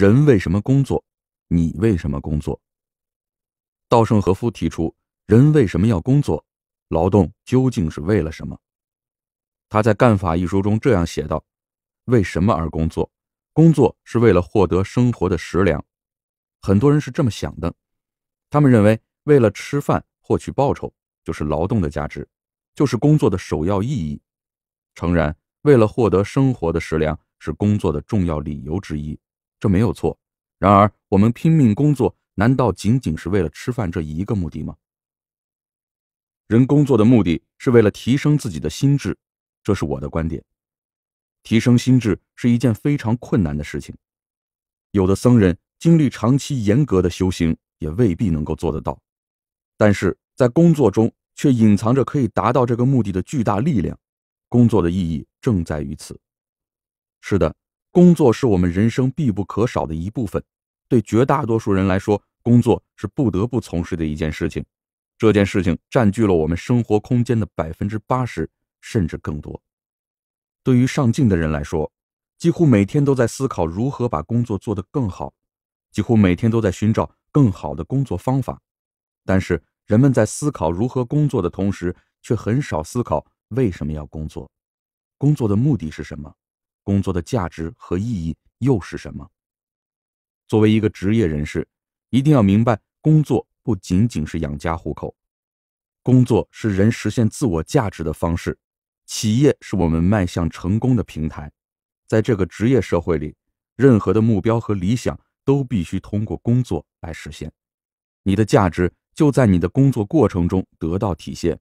人为什么工作？你为什么工作？稻盛和夫提出：人为什么要工作？劳动究竟是为了什么？他在《干法》一书中这样写道：“为什么而工作？工作是为了获得生活的食粮。”很多人是这么想的，他们认为为了吃饭、获取报酬就是劳动的价值，就是工作的首要意义。诚然，为了获得生活的食粮是工作的重要理由之一。这没有错，然而我们拼命工作，难道仅仅是为了吃饭这一个目的吗？人工作的目的，是为了提升自己的心智，这是我的观点。提升心智是一件非常困难的事情，有的僧人经历长期严格的修行，也未必能够做得到。但是在工作中，却隐藏着可以达到这个目的的巨大力量，工作的意义正在于此。是的。工作是我们人生必不可少的一部分，对绝大多数人来说，工作是不得不从事的一件事情。这件事情占据了我们生活空间的百分之八十甚至更多。对于上进的人来说，几乎每天都在思考如何把工作做得更好，几乎每天都在寻找更好的工作方法。但是，人们在思考如何工作的同时，却很少思考为什么要工作，工作的目的是什么。工作的价值和意义又是什么？作为一个职业人士，一定要明白，工作不仅仅是养家糊口，工作是人实现自我价值的方式，企业是我们迈向成功的平台。在这个职业社会里，任何的目标和理想都必须通过工作来实现。你的价值就在你的工作过程中得到体现。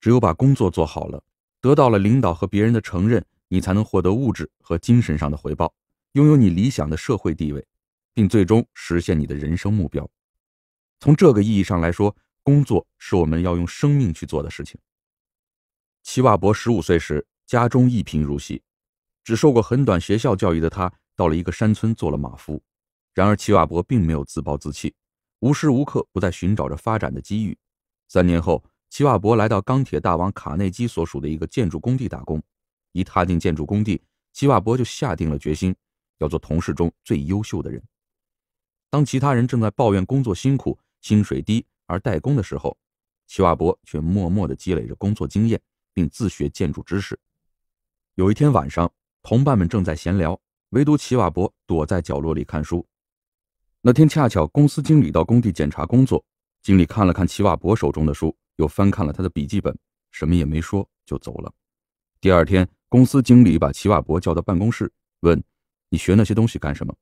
只有把工作做好了，得到了领导和别人的承认。你才能获得物质和精神上的回报，拥有你理想的社会地位，并最终实现你的人生目标。从这个意义上来说，工作是我们要用生命去做的事情。齐瓦博十五岁时，家中一贫如洗，只受过很短学校教育的他，到了一个山村做了马夫。然而，齐瓦博并没有自暴自弃，无时无刻不在寻找着发展的机遇。三年后，齐瓦博来到钢铁大王卡内基所属的一个建筑工地打工。一踏进建筑工地，齐瓦博就下定了决心，要做同事中最优秀的人。当其他人正在抱怨工作辛苦、薪水低而怠工的时候，齐瓦博却默默的积累着工作经验，并自学建筑知识。有一天晚上，同伴们正在闲聊，唯独齐瓦博躲在角落里看书。那天恰巧公司经理到工地检查工作，经理看了看齐瓦博手中的书，又翻看了他的笔记本，什么也没说就走了。第二天。公司经理把齐瓦博叫到办公室，问：“你学那些东西干什么？”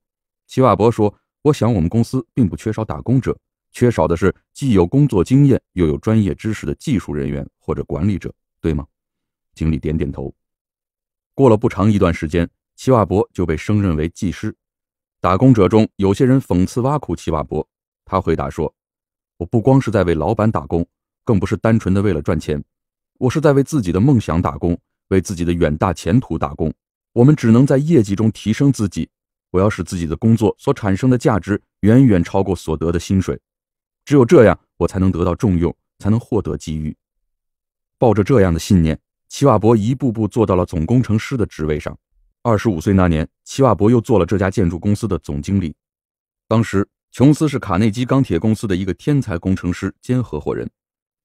齐瓦博说：“我想我们公司并不缺少打工者，缺少的是既有工作经验又有专业知识的技术人员或者管理者，对吗？”经理点点头。过了不长一段时间，齐瓦博就被升任为技师。打工者中有些人讽刺挖苦齐瓦博，他回答说：“我不光是在为老板打工，更不是单纯的为了赚钱，我是在为自己的梦想打工。”为自己的远大前途打工，我们只能在业绩中提升自己。我要使自己的工作所产生的价值远远超过所得的薪水，只有这样，我才能得到重用，才能获得机遇。抱着这样的信念，齐瓦伯一步步做到了总工程师的职位上。二十五岁那年，齐瓦伯又做了这家建筑公司的总经理。当时，琼斯是卡内基钢铁公司的一个天才工程师兼合伙人。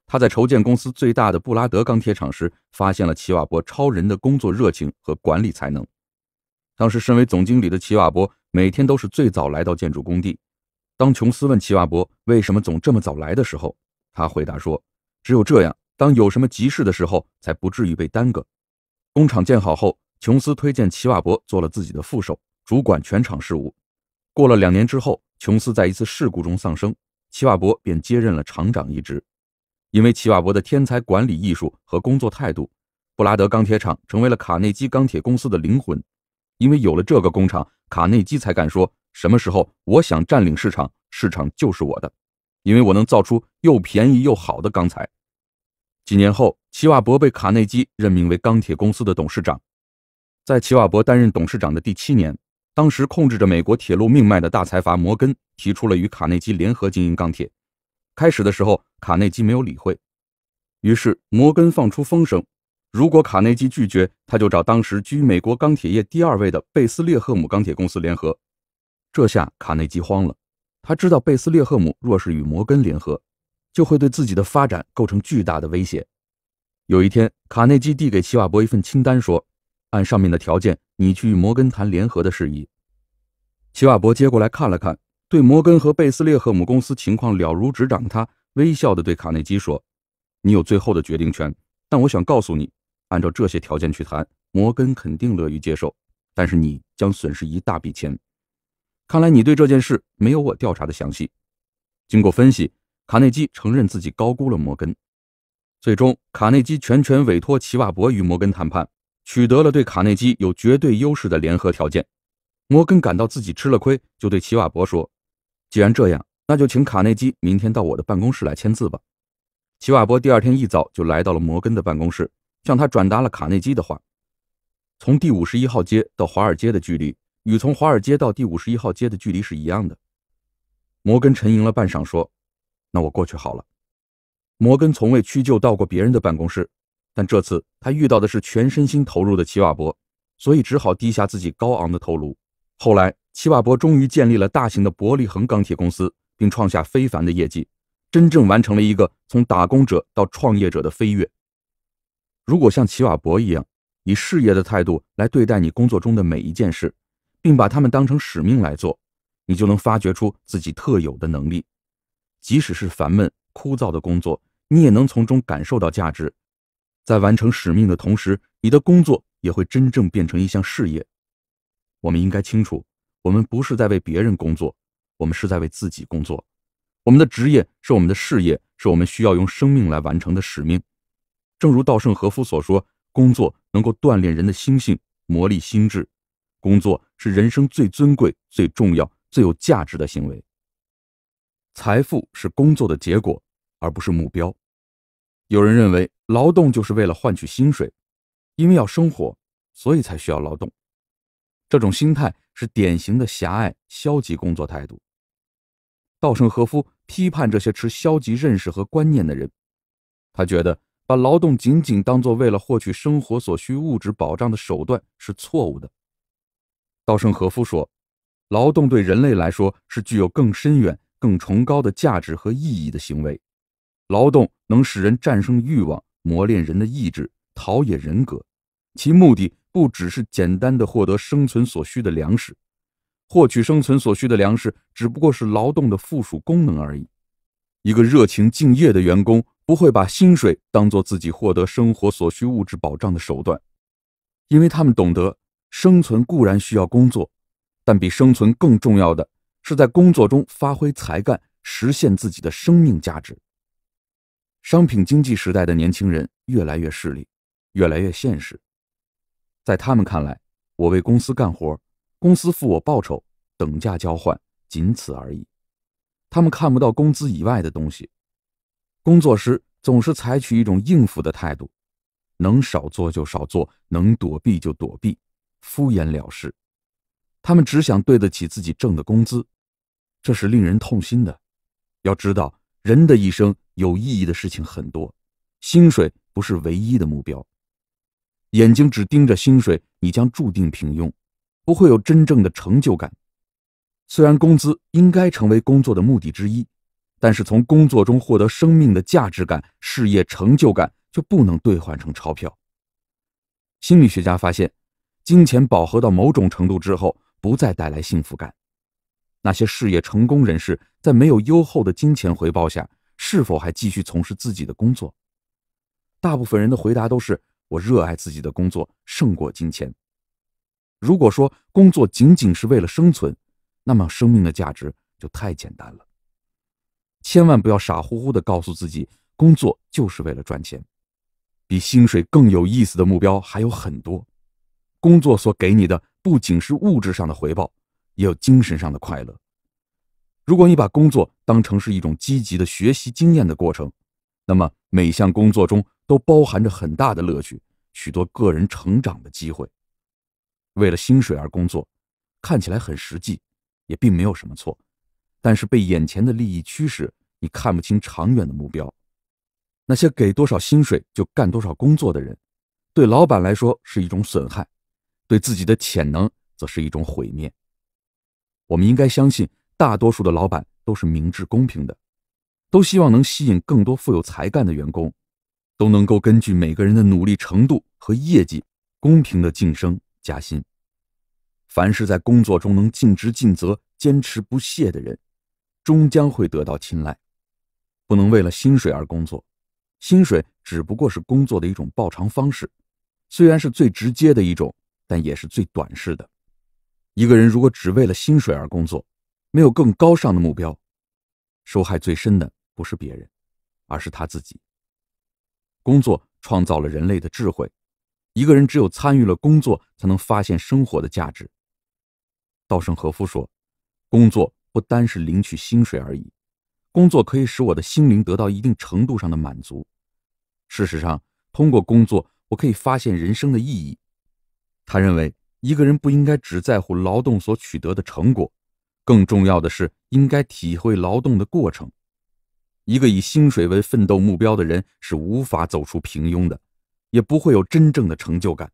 他在筹建公司最大的布拉德钢铁厂时，发现了齐瓦博超人的工作热情和管理才能。当时身为总经理的齐瓦博每天都是最早来到建筑工地。当琼斯问齐瓦博为什么总这么早来的时候，他回答说：“只有这样，当有什么急事的时候，才不至于被耽搁。”工厂建好后，琼斯推荐齐瓦博做了自己的副手，主管全厂事务。过了两年之后，琼斯在一次事故中丧生，齐瓦博便接任了厂长一职。因为齐瓦博的天才管理艺术和工作态度，布拉德钢铁厂成为了卡内基钢铁公司的灵魂。因为有了这个工厂，卡内基才敢说：“什么时候我想占领市场，市场就是我的，因为我能造出又便宜又好的钢材。”几年后，齐瓦博被卡内基任命为钢铁公司的董事长。在齐瓦博担任董事长的第七年，当时控制着美国铁路命脉的大财阀摩根提出了与卡内基联合经营钢铁。开始的时候，卡内基没有理会，于是摩根放出风声，如果卡内基拒绝，他就找当时居美国钢铁业第二位的贝斯列赫姆钢铁公司联合。这下卡内基慌了，他知道贝斯列赫姆若是与摩根联合，就会对自己的发展构成巨大的威胁。有一天，卡内基递给齐瓦博一份清单，说：“按上面的条件，你去与摩根谈联合的事宜。”齐瓦博接过来看了看。对摩根和贝斯列赫姆公司情况了如指掌，他微笑地对卡内基说：“你有最后的决定权，但我想告诉你，按照这些条件去谈，摩根肯定乐于接受，但是你将损失一大笔钱。看来你对这件事没有我调查的详细。”经过分析，卡内基承认自己高估了摩根。最终，卡内基全权委托齐瓦伯与摩根谈判，取得了对卡内基有绝对优势的联合条件。摩根感到自己吃了亏，就对齐瓦伯说。既然这样，那就请卡内基明天到我的办公室来签字吧。齐瓦博第二天一早就来到了摩根的办公室，向他转达了卡内基的话。从第五十一号街到华尔街的距离，与从华尔街到第五十一号街的距离是一样的。摩根沉吟了半晌，说：“那我过去好了。”摩根从未屈就到过别人的办公室，但这次他遇到的是全身心投入的齐瓦博，所以只好低下自己高昂的头颅。后来，齐瓦博终于建立了大型的伯利恒钢铁公司，并创下非凡的业绩，真正完成了一个从打工者到创业者的飞跃。如果像齐瓦博一样，以事业的态度来对待你工作中的每一件事，并把他们当成使命来做，你就能发掘出自己特有的能力。即使是烦闷枯燥的工作，你也能从中感受到价值。在完成使命的同时，你的工作也会真正变成一项事业。我们应该清楚，我们不是在为别人工作，我们是在为自己工作。我们的职业是我们的事业，是我们需要用生命来完成的使命。正如稻盛和夫所说：“工作能够锻炼人的心性，磨砺心智。工作是人生最尊贵、最重要、最有价值的行为。财富是工作的结果，而不是目标。”有人认为，劳动就是为了换取薪水，因为要生活，所以才需要劳动。这种心态是典型的狭隘消极工作态度。稻盛和夫批判这些持消极认识和观念的人，他觉得把劳动仅仅当做为了获取生活所需物质保障的手段是错误的。稻盛和夫说，劳动对人类来说是具有更深远、更崇高的价值和意义的行为。劳动能使人战胜欲望，磨练人的意志，陶冶人格，其目的。不只是简单的获得生存所需的粮食，获取生存所需的粮食只不过是劳动的附属功能而已。一个热情敬业的员工不会把薪水当做自己获得生活所需物质保障的手段，因为他们懂得生存固然需要工作，但比生存更重要的是在工作中发挥才干，实现自己的生命价值。商品经济时代的年轻人越来越势利，越来越现实。在他们看来，我为公司干活，公司付我报酬，等价交换，仅此而已。他们看不到工资以外的东西，工作时总是采取一种应付的态度，能少做就少做，能躲避就躲避，敷衍了事。他们只想对得起自己挣的工资，这是令人痛心的。要知道，人的一生有意义的事情很多，薪水不是唯一的目标。眼睛只盯着薪水，你将注定平庸，不会有真正的成就感。虽然工资应该成为工作的目的之一，但是从工作中获得生命的价值感、事业成就感，就不能兑换成钞票。心理学家发现，金钱饱和到某种程度之后，不再带来幸福感。那些事业成功人士，在没有优厚的金钱回报下，是否还继续从事自己的工作？大部分人的回答都是。我热爱自己的工作胜过金钱。如果说工作仅仅是为了生存，那么生命的价值就太简单了。千万不要傻乎乎的告诉自己，工作就是为了赚钱。比薪水更有意思的目标还有很多。工作所给你的不仅是物质上的回报，也有精神上的快乐。如果你把工作当成是一种积极的学习经验的过程。那么，每项工作中都包含着很大的乐趣，许多个人成长的机会。为了薪水而工作，看起来很实际，也并没有什么错。但是被眼前的利益驱使，你看不清长远的目标。那些给多少薪水就干多少工作的人，对老板来说是一种损害，对自己的潜能则是一种毁灭。我们应该相信，大多数的老板都是明智、公平的。都希望能吸引更多富有才干的员工，都能够根据每个人的努力程度和业绩公平的晋升加薪。凡是在工作中能尽职尽责、坚持不懈的人，终将会得到青睐。不能为了薪水而工作，薪水只不过是工作的一种报偿方式，虽然是最直接的一种，但也是最短视的。一个人如果只为了薪水而工作，没有更高尚的目标，受害最深的。不是别人，而是他自己。工作创造了人类的智慧。一个人只有参与了工作，才能发现生活的价值。稻盛和夫说：“工作不单是领取薪水而已，工作可以使我的心灵得到一定程度上的满足。事实上，通过工作，我可以发现人生的意义。”他认为，一个人不应该只在乎劳动所取得的成果，更重要的是应该体会劳动的过程。一个以薪水为奋斗目标的人是无法走出平庸的，也不会有真正的成就感。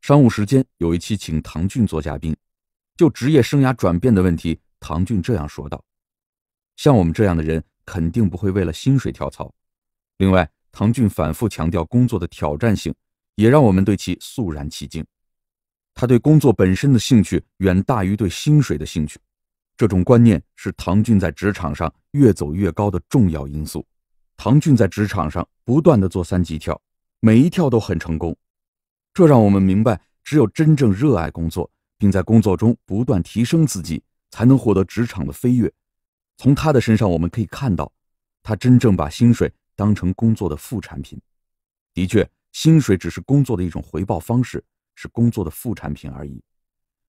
商务时间有一期请唐骏做嘉宾，就职业生涯转变的问题，唐骏这样说道：“像我们这样的人肯定不会为了薪水跳槽。”另外，唐骏反复强调工作的挑战性，也让我们对其肃然起敬。他对工作本身的兴趣远大于对薪水的兴趣。这种观念是唐骏在职场上越走越高的重要因素。唐骏在职场上不断的做三级跳，每一跳都很成功。这让我们明白，只有真正热爱工作，并在工作中不断提升自己，才能获得职场的飞跃。从他的身上，我们可以看到，他真正把薪水当成工作的副产品。的确，薪水只是工作的一种回报方式，是工作的副产品而已。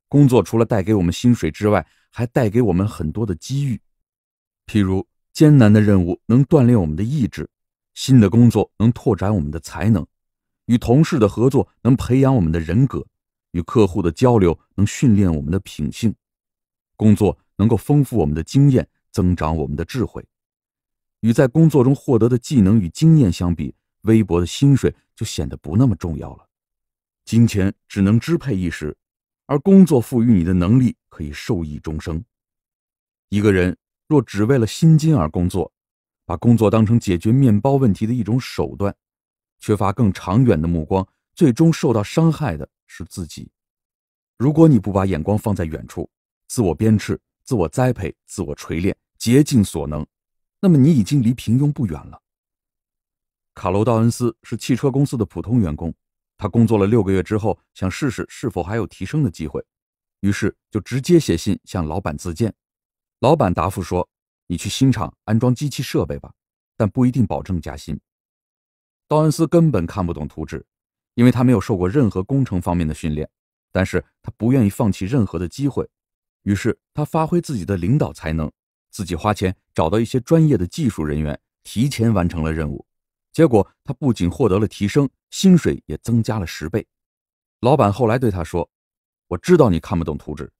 工作除了带给我们薪水之外，还带给我们很多的机遇，譬如艰难的任务能锻炼我们的意志，新的工作能拓展我们的才能，与同事的合作能培养我们的人格，与客户的交流能训练我们的品性，工作能够丰富我们的经验，增长我们的智慧。与在工作中获得的技能与经验相比，微薄的薪水就显得不那么重要了。金钱只能支配一时，而工作赋予你的能力。可以受益终生。一个人若只为了薪金而工作，把工作当成解决面包问题的一种手段，缺乏更长远的目光，最终受到伤害的是自己。如果你不把眼光放在远处，自我鞭笞、自我栽培、自我锤炼，竭尽所能，那么你已经离平庸不远了。卡罗·道恩斯是汽车公司的普通员工，他工作了六个月之后，想试试是否还有提升的机会。于是就直接写信向老板自荐，老板答复说：“你去新厂安装机器设备吧，但不一定保证加薪。”道恩斯根本看不懂图纸，因为他没有受过任何工程方面的训练。但是他不愿意放弃任何的机会，于是他发挥自己的领导才能，自己花钱找到一些专业的技术人员，提前完成了任务。结果他不仅获得了提升，薪水也增加了十倍。老板后来对他说。我知道你看不懂图纸，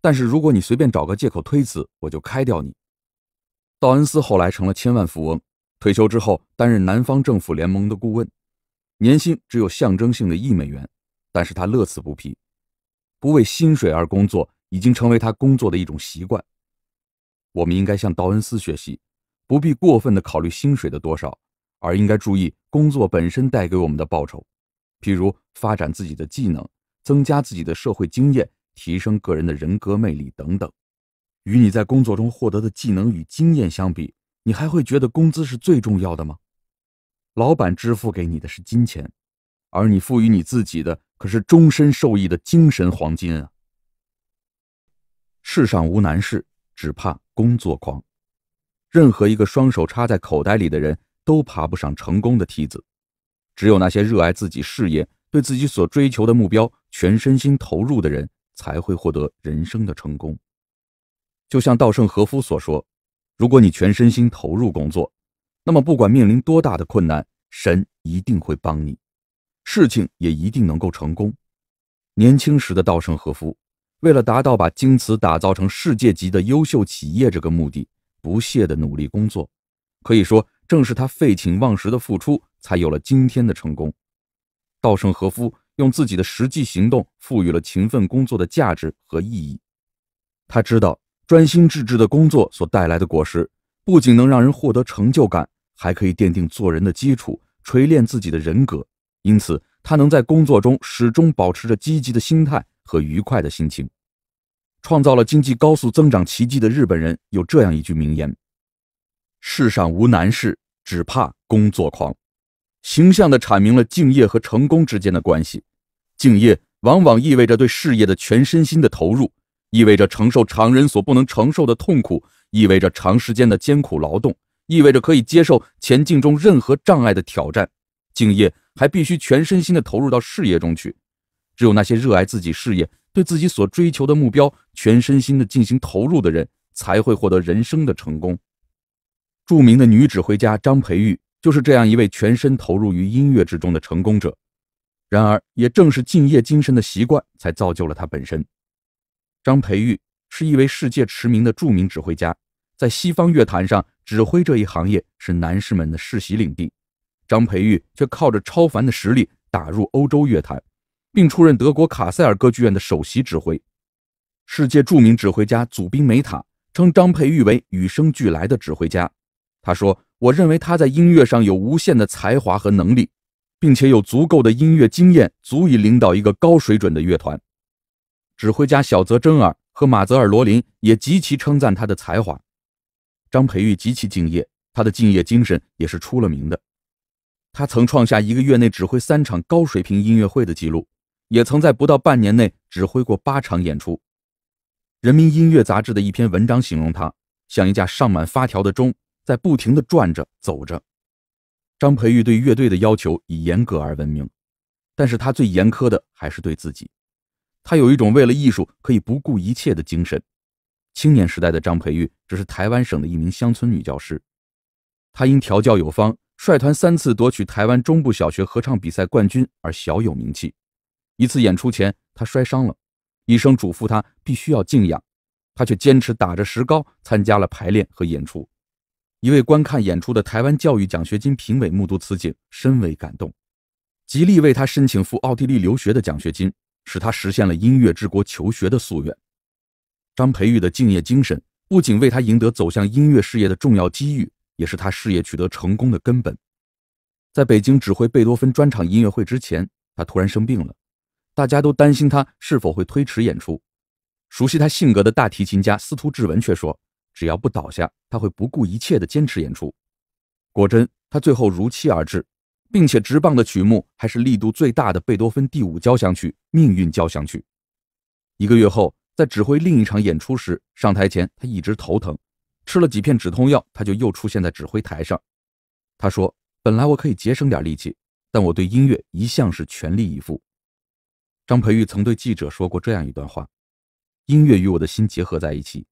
但是如果你随便找个借口推辞，我就开掉你。道恩斯后来成了千万富翁，退休之后担任南方政府联盟的顾问，年薪只有象征性的一美元，但是他乐此不疲，不为薪水而工作已经成为他工作的一种习惯。我们应该向道恩斯学习，不必过分的考虑薪水的多少，而应该注意工作本身带给我们的报酬，譬如发展自己的技能。增加自己的社会经验，提升个人的人格魅力等等，与你在工作中获得的技能与经验相比，你还会觉得工资是最重要的吗？老板支付给你的是金钱，而你赋予你自己的可是终身受益的精神黄金啊！世上无难事，只怕工作狂。任何一个双手插在口袋里的人，都爬不上成功的梯子。只有那些热爱自己事业，对自己所追求的目标。全身心投入的人才会获得人生的成功。就像稻盛和夫所说：“如果你全身心投入工作，那么不管面临多大的困难，神一定会帮你，事情也一定能够成功。”年轻时的稻盛和夫，为了达到把京瓷打造成世界级的优秀企业这个目的，不懈的努力工作。可以说，正是他废寝忘食的付出，才有了今天的成功。稻盛和夫。用自己的实际行动赋予了勤奋工作的价值和意义。他知道专心致志的工作所带来的果实，不仅能让人获得成就感，还可以奠定做人的基础，锤炼自己的人格。因此，他能在工作中始终保持着积极的心态和愉快的心情。创造了经济高速增长奇迹的日本人有这样一句名言：“世上无难事，只怕工作狂。”形象地阐明了敬业和成功之间的关系。敬业往往意味着对事业的全身心的投入，意味着承受常人所不能承受的痛苦，意味着长时间的艰苦劳动，意味着可以接受前进中任何障碍的挑战。敬业还必须全身心地投入到事业中去。只有那些热爱自己事业、对自己所追求的目标全身心地进行投入的人，才会获得人生的成功。著名的女指挥家张培玉。就是这样一位全身投入于音乐之中的成功者，然而，也正是敬业精神的习惯，才造就了他本身。张培玉是一位世界驰名的著名指挥家，在西方乐坛上，指挥这一行业是男士们的世袭领地。张培玉却靠着超凡的实力打入欧洲乐坛，并出任德国卡塞尔歌剧院的首席指挥。世界著名指挥家祖宾梅塔称张培玉为与生俱来的指挥家。他说。我认为他在音乐上有无限的才华和能力，并且有足够的音乐经验，足以领导一个高水准的乐团。指挥家小泽征尔和马泽尔·罗林也极其称赞他的才华。张培玉极其敬业，他的敬业精神也是出了名的。他曾创下一个月内指挥三场高水平音乐会的记录，也曾在不到半年内指挥过八场演出。《人民音乐》杂志的一篇文章形容他像一架上满发条的钟。在不停地转着走着，张培玉对乐队的要求以严格而闻名，但是他最严苛的还是对自己。他有一种为了艺术可以不顾一切的精神。青年时代的张培玉只是台湾省的一名乡村女教师，他因调教有方，率团三次夺取台湾中部小学合唱比赛冠军而小有名气。一次演出前，他摔伤了，医生嘱咐他必须要静养，他却坚持打着石膏参加了排练和演出。一位观看演出的台湾教育奖学金评委目睹此景，深为感动，极力为他申请赴奥地利留学的奖学金，使他实现了音乐之国求学的夙愿。张培豫的敬业精神不仅为他赢得走向音乐事业的重要机遇，也是他事业取得成功的根本。在北京指挥贝多芬专场音乐会之前，他突然生病了，大家都担心他是否会推迟演出。熟悉他性格的大提琴家司徒志文却说。只要不倒下，他会不顾一切的坚持演出。果真，他最后如期而至，并且直棒的曲目还是力度最大的贝多芬第五交响曲《命运交响曲》。一个月后，在指挥另一场演出时，上台前他一直头疼，吃了几片止痛药，他就又出现在指挥台上。他说：“本来我可以节省点力气，但我对音乐一向是全力以赴。”张培玉曾对记者说过这样一段话：“音乐与我的心结合在一起。”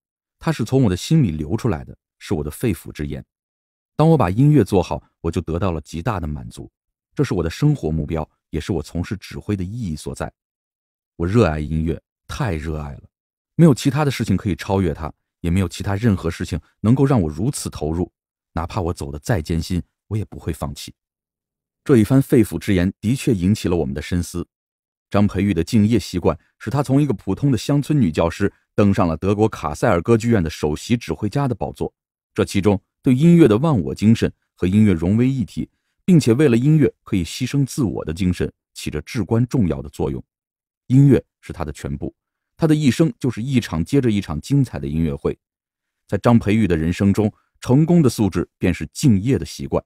它是从我的心里流出来的，是我的肺腑之言。当我把音乐做好，我就得到了极大的满足。这是我的生活目标，也是我从事指挥的意义所在。我热爱音乐，太热爱了，没有其他的事情可以超越它，也没有其他任何事情能够让我如此投入。哪怕我走得再艰辛，我也不会放弃。这一番肺腑之言的确引起了我们的深思。张培玉的敬业习惯使他从一个普通的乡村女教师登上了德国卡塞尔歌剧院的首席指挥家的宝座。这其中，对音乐的忘我精神和音乐融为一体，并且为了音乐可以牺牲自我的精神起着至关重要的作用。音乐是他的全部，他的一生就是一场接着一场精彩的音乐会。在张培玉的人生中，成功的素质便是敬业的习惯。